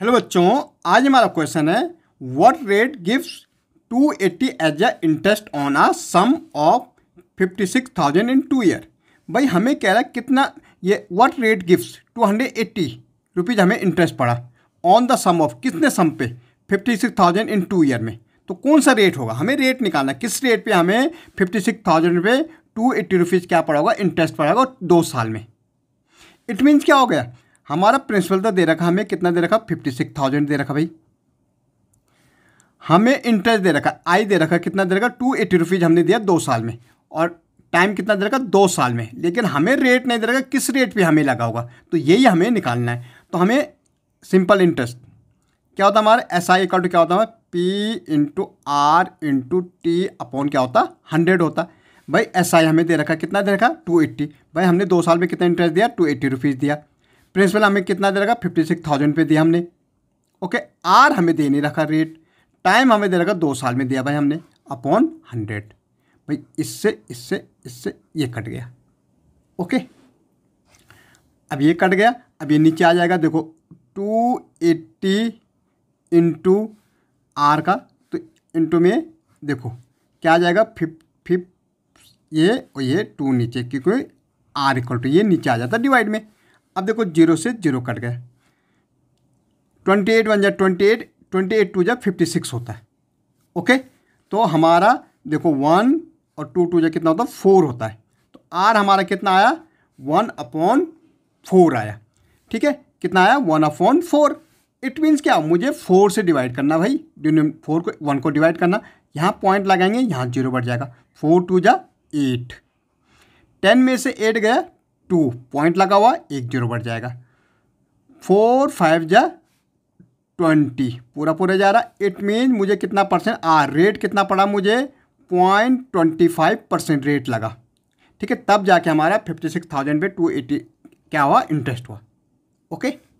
hello बच्चों आज हमारा क्वेश्चन है what rate gives 280 eighty as a interest on a sum of 56,000 in two year भाई हमें कह रहा है कितना ये what rate gives 280 hundred eighty rupees हमें इंटरेस्ट पड़ा ऑन द सम ऑफ कितने सम पे 56,000 इन टू ईयर में तो कौन सा रेट होगा हमें रेट निकालना किस रेट पे हमें फिफ्टी सिक्स थाउजेंड रुपये टू एट्टी रुपीज़ क्या पड़ा होगा इंटरेस्ट पड़ा होगा दो साल में इट मीन्स क्या हो गया हमारा प्रिंसिपल तो दे रखा हमें कितना दे रखा फिफ्टी सिक्स थाउजेंड दे रखा भाई हमें इंटरेस्ट दे रखा आई दे रखा कितना दे रखा टू एटी रुपीज़ हमने दिया दो साल में और टाइम कितना दे रखा दो साल में लेकिन हमें रेट नहीं दे रखा किस रेट पे हमें लगा होगा तो यही हमें निकालना है तो हमें सिंपल इंटरेस्ट क्या होता हमारा एस आई अकाउंट क्या होता है P into R into T upon क्या होता हंड्रेड होता भाई एस आई हमें दे रखा कितना दे रखा टू एट्टी भाई हमने दो साल में कितना इंटरेस्ट दिया टू एट्टी रुपीज़ दिया प्रिंसिपल हमें कितना दे रखा फिफ्टी सिक्स थाउजेंड पे दिया हमने ओके आर हमें दे नहीं रखा रेट टाइम हमें दे रखा दो साल में दिया भाई हमने अपॉन हंड्रेड भाई इससे इससे इससे ये कट गया ओके अब ये कट गया अब ये नीचे आ जाएगा देखो टू एट्टी इंटू आर का तो इंटू में देखो क्या आ जाएगा फिफ फिफ ये और ये टू नीचे क्योंकि आर इक्वल टू ये नीचे आ जाता डिवाइड में अब देखो जीरो से जीरो कट गए ट्वेंटी एट वन जै twenty eight twenty eight two जै फिफ्टी सिक्स होता है ओके तो हमारा देखो वन और टू टू जै कितना होता है फोर होता है तो आर हमारा कितना आया वन अपॉन फोर आया ठीक है कितना आया one upon four it means क्या मुझे फोर से डिवाइड करना भाई फोर को वन को डिवाइड करना यहाँ पॉइंट लगाएंगे यहाँ जीरो बढ़ जाएगा फोर टू जा एट टेन में से एट गया टू पॉइंट लगा हुआ एक जीरो बढ़ जाएगा फोर फाइव जा ट्वेंटी पूरा पूरा जा रहा इट मीन मुझे कितना परसेंट आ रेट कितना पड़ा मुझे point twenty five percent rate लगा ठीक है तब जाके हमारा फिफ्टी सिक्स थाउजेंड पे टू एटी क्या हुआ इंटरेस्ट हुआ ओके